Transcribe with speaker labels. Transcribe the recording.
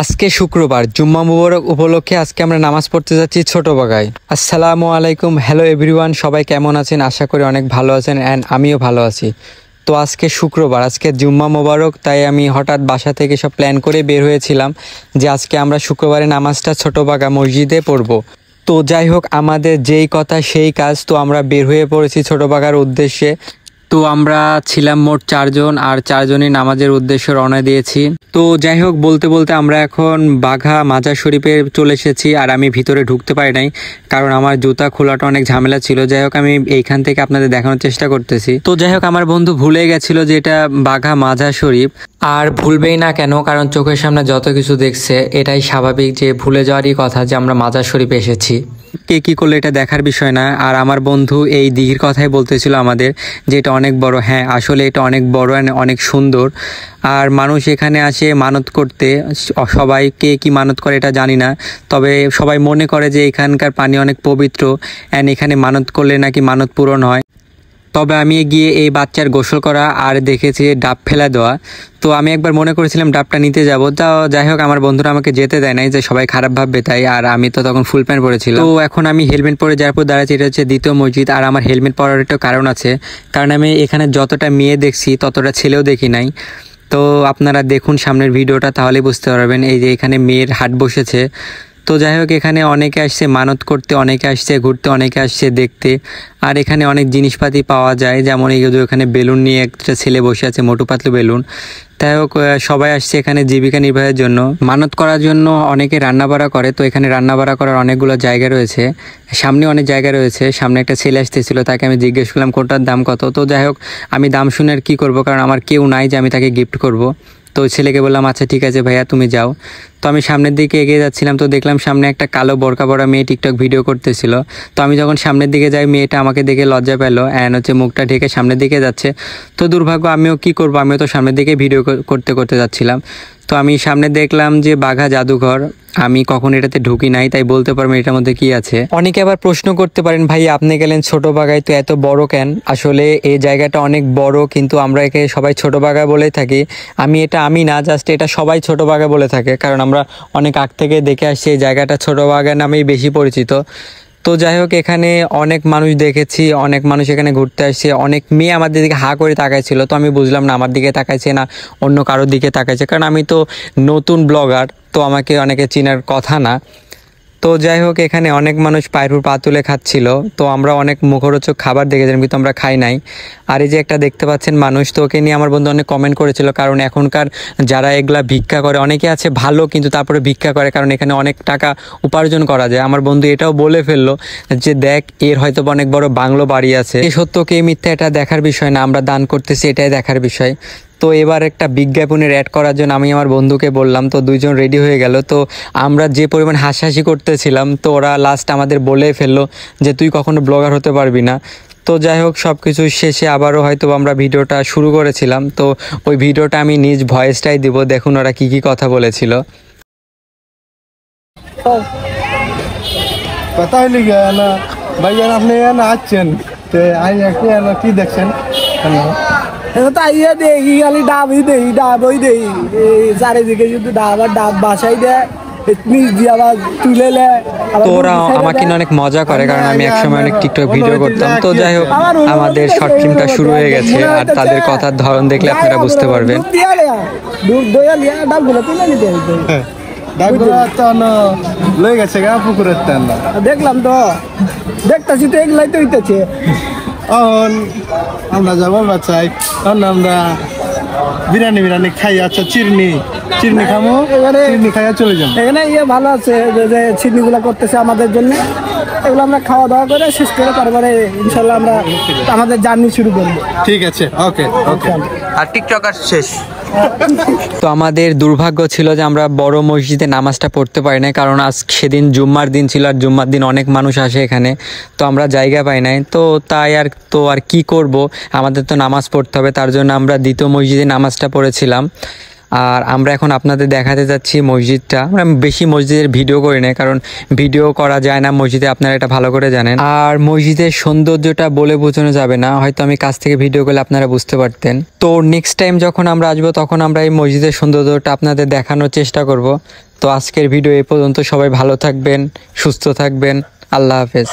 Speaker 1: আজকে শুক্রবার জুম্মা মুবারক উপলক্ষে আজকে আমরা নামাজ পড়তে যাচ্ছি ছোট বাগায় আসসালামু আলাইকুম হ্যালো এভরিওয়ান সবাই কেমন আছেন আশা করি অনেক ভালো আছেন অ্যান্ড আমিও ভালো আছি তো আজকে শুক্রবার আজকে জুম্মা মুবারক তাই আমি হঠাৎ বাসা থেকে সব প্ল্যান করে বের হয়েছিলাম যে আজকে আমরা শুক্রবারে নামাজটা ছোট বাগা মসজিদে পড়ব তো যাই হোক আমাদের যেই কথা সেই কাজ তো আমরা বের হয়ে পড়েছি ছোট বাগার উদ্দেশ্যে তো আমরা ছিলাম মোট চারজন আর চারজনই নামাজের উদ্দেশ্যে রওনা দিয়েছি তো যাই হোক বলতে বলতে আমরা এখন বাঘা মাজার শরীফে চলে এসেছি আর আমি ভিতরে ঢুকতে পারি নাই কারণ আমার জুতা খোলাটা অনেক ঝামেলা ছিল যাই হোক আমি এইখান থেকে আপনাদের দেখানোর চেষ্টা করতেছি তো যাই হোক আমার বন্ধু ভুলে গেছিল যে এটা বাঘা মাজার শরীফ আর ভুলবেই না কেন কারণ চোখের সামনে যত কিছু দেখছে এটাই স্বাভাবিক যে ভুলে যাওয়ারই কথা যে আমরা মাজার শরীফে এসেছি কে কী করলে এটা দেখার বিষয় না আর আমার বন্ধু এই দিঘির কথাই বলতেছিল আমাদের যে এটা অনেক বড় হ্যাঁ আসলে এটা অনেক বড় অ্যান্ড অনেক সুন্দর আর মানুষ এখানে আসে মানত করতে সবাই কে কী মানত করে এটা জানি না তবে সবাই মনে করে যে এখানকার পানি অনেক পবিত্র অ্যান্ড এখানে মানত করলে নাকি মানত পূরণ হয় তবে আমি গিয়ে এই বাচ্চার গোসল করা আর দেখেছি ডাব ফেলা দেওয়া তো আমি একবার মনে করেছিলাম ডাবটা নিতে যাব তা যাই হোক আমার বন্ধুরা আমাকে যেতে দেয় নাই যে সবাই খারাপ ভাববে তাই আর আমি তো তখন ফুল প্যান্ট পরেছিলাম তো এখন আমি হেলমেট পরে যাওয়ার পর দাঁড়াচ্ছি এটা হচ্ছে দ্বিতীয় মসজিদ আর আমার হেলমেট পরার একটা কারণ আছে কারণ আমি এখানে যতটা মেয়ে দেখছি ততটা ছেলেও দেখি নাই তো আপনারা দেখুন সামনের ভিডিওটা তাহলে বুঝতে পারবেন এই যে এখানে মেয়ের হাট বসেছে তো যাই হোক এখানে অনেকে আসছে মানত করতে অনেকে আসছে ঘুরতে অনেকে আসছে দেখতে আর এখানে অনেক জিনিসপাতি পাওয়া যায় যেমন এই এখানে বেলুন নিয়ে একটা ছেলে বসে আছে মোটু পাতলু বেলুন তাই হোক সবাই আসছে এখানে জীবিকা নির্বাহের জন্য মানত করার জন্য অনেকে রান্নাবাড়া করে তো এখানে রান্নাবাড়া করার অনেকগুলো জায়গা রয়েছে সামনে অনেক জায়গা রয়েছে সামনে একটা ছেলে আসতেছিল তাকে আমি জিজ্ঞেস করলাম কোনটার দাম কত তো যাই হোক আমি দাম শুনে আর কী করবো কারণ আমার কেউ নাই যে আমি তাকে গিফট করব তো ছেলেকে বললাম আচ্ছা ঠিক আছে ভাইয়া তুমি যাও তো আমি সামনের দিকে এগিয়ে যাচ্ছিলাম তো দেখলাম সামনে একটা কালো বড়কা বড়া মেয়ে টিকটক ভিডিও করতেছিল তো আমি যখন সামনের দিকে যাই মেয়েটা আমাকে দেখে লজ্জা পেলো অ্যান হচ্ছে মুখটা ঢেকে সামনের দিকে যাচ্ছে তো দুর্ভাগ্য আমিও কি করব আমিও তো সামনের দিকে ভিডিও করতে করতে যাচ্ছিলাম তো আমি সামনে দেখলাম যে বাঘা জাদুঘর আমি কখন এটাতে ঢুকি নাই তাই বলতে পারবো এটার মধ্যে কি আছে অনেকে আবার প্রশ্ন করতে পারেন ভাই আপনি গেলেন ছোট বাগায় তো এত বড় কেন আসলে এই জায়গাটা অনেক বড় কিন্তু আমরা একে সবাই ছোট বাগায় বলে থাকি আমি এটা আমি না জাস্ট এটা সবাই ছোট বাগায় বলে থাকে কারণ আমরা অনেক আগ থেকে দেখে আসছি এই জায়গাটা ছোট বাগায় নামেই বেশি পরিচিত তো যাই হোক এখানে অনেক মানুষ দেখেছি অনেক মানুষ এখানে ঘুরতে আসছে অনেক মেয়ে আমাদের দিকে হা করে তাকাইছিল তো আমি বুঝলাম না আমার দিকে তাকাইছে না অন্য কারোর দিকে তাকাইছে কারণ আমি তো নতুন ব্লগার তো আমাকে অনেকে চিনার কথা না তো যাই হোক এখানে অনেক মানুষ পায়রুর পা তুলে খাচ্ছিল তো আমরা অনেক মুখরোচক খাবার দেখেছিলাম কিন্তু আমরা খাই নাই আর এই যে একটা দেখতে পাচ্ছেন মানুষ তো ওকে নিয়ে আমার বন্ধু অনেক কমেন্ট করেছিল কারণ এখনকার যারা এগুলা ভিক্ষা করে অনেকে আছে ভালো কিন্তু তারপরে ভিক্ষা করে কারণ এখানে অনেক টাকা উপার্জন করা যায় আমার বন্ধু এটাও বলে ফেললো যে দেখ এর হয়তো অনেক বড় বাংলো বাড়ি আছে এই সত্য কে মিথ্যা এটা দেখার বিষয় না আমরা দান করতেছি এটাই দেখার বিষয় তো এবার একটা বিজ্ঞাপনের অ্যাড করার জন্য আমি আমার বন্ধুকে বললাম তো দুইজন রেডি হয়ে গেল তো আমরা যে পরিমাণ হাসাহাসি করতেছিলাম তো ওরা লাস্ট আমাদের বলে ফেললো যে তুই কখনো ব্লগার হতে পারবি না তো যাই হোক সব কিছু শেষে আবারও হয়তো আমরা ভিডিওটা শুরু করেছিলাম তো ওই ভিডিওটা আমি নিজ ভয়েসটাই দিব দেখুন ওরা কি কি কথা বলেছিল আপনি আসছেন তো কি দেখছেন চারিদিকে ডাব ডাব অনেক মজা করে কারণ আমি হ্যাঁ, হ্যাঁ, অনেক ভিডিও হ্যাঁ। করতাম তো যাই হোক আমাদের শর্ট ফিল্মটা শুরু হয়ে গেছে আর তাদের কথার ধরন দেখলে আপনারা বুঝতে পারবেন দেখলাম তো দেখতেছি তো এগুলাই তো হইতেছে অন আমরা যাবো বাচ্চাই তখন আমরা বিরিয়ানি বিরিয়ানি খাই আচ্ছা চিরনি চিরনি খামো চিরনি খাইয়া চলে যাবো এখানে ইয়ে ভালো আছে যে চিরনিগুলো করতেছে আমাদের জন্য এগুলো আমরা খাওয়া দাওয়া করে শেষ করে তারপরে ইনশাল্লাহ আমরা আমাদের জার্নি শুরু করবো ঠিক আছে ওকে ওকে আচ্ছা। আর টিকটক আর শেষ তো আমাদের দুর্ভাগ্য ছিল যে আমরা বড় মসজিদে নামাজটা পড়তে পারি না কারণ আজ সেদিন জুম্মার দিন ছিল আর জুম্মার দিন অনেক মানুষ আসে এখানে তো আমরা জায়গা পাই নাই তো তাই আর তো আর কি করব আমাদের তো নামাজ পড়তে হবে তার জন্য আমরা দ্বিতীয় মসজিদে নামাজটা পড়েছিলাম আর আমরা এখন আপনাদের দেখাতে যাচ্ছি মসজিদটা মানে আমরা বেশি মসজিদের ভিডিও করি না কারণ ভিডিও করা যায় না মসজিদে আপনারা এটা ভালো করে জানেন আর মসজিদের সৌন্দর্যটা বলে বোঝানো যাবে না হয়তো আমি কাছ থেকে ভিডিও করলে আপনারা বুঝতে পারতেন তো নেক্সট টাইম যখন আমরা আসবো তখন আমরা এই মসজিদের সৌন্দর্যটা আপনাদের দেখানোর চেষ্টা করব তো আজকের ভিডিও এ পর্যন্ত সবাই ভালো থাকবেন সুস্থ থাকবেন আল্লাহ হাফেজ